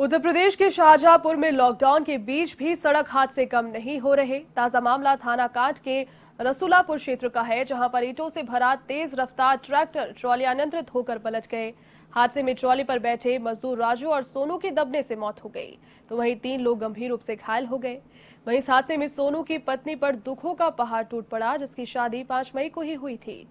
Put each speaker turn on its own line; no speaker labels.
उत्तर प्रदेश के शाहजहांपुर में लॉकडाउन के बीच भी सड़क हादसे कम नहीं हो रहे ताजा मामला थाना कांट के रसूलापुर क्षेत्र का है जहां पर ईटों से भरा तेज रफ्तार ट्रैक्टर ट्रॉली अनियंत्रित होकर पलट गए हादसे में ट्रॉली पर बैठे मजदूर राजू और सोनू की दबने से मौत हो गई तो वहीं तीन लोग गंभीर रूप से घायल हो गए वहीं इस हादसे में सोनू की पत्नी पर दुखों का पहाड़ टूट पड़ा जिसकी शादी पांच मई को ही हुई थी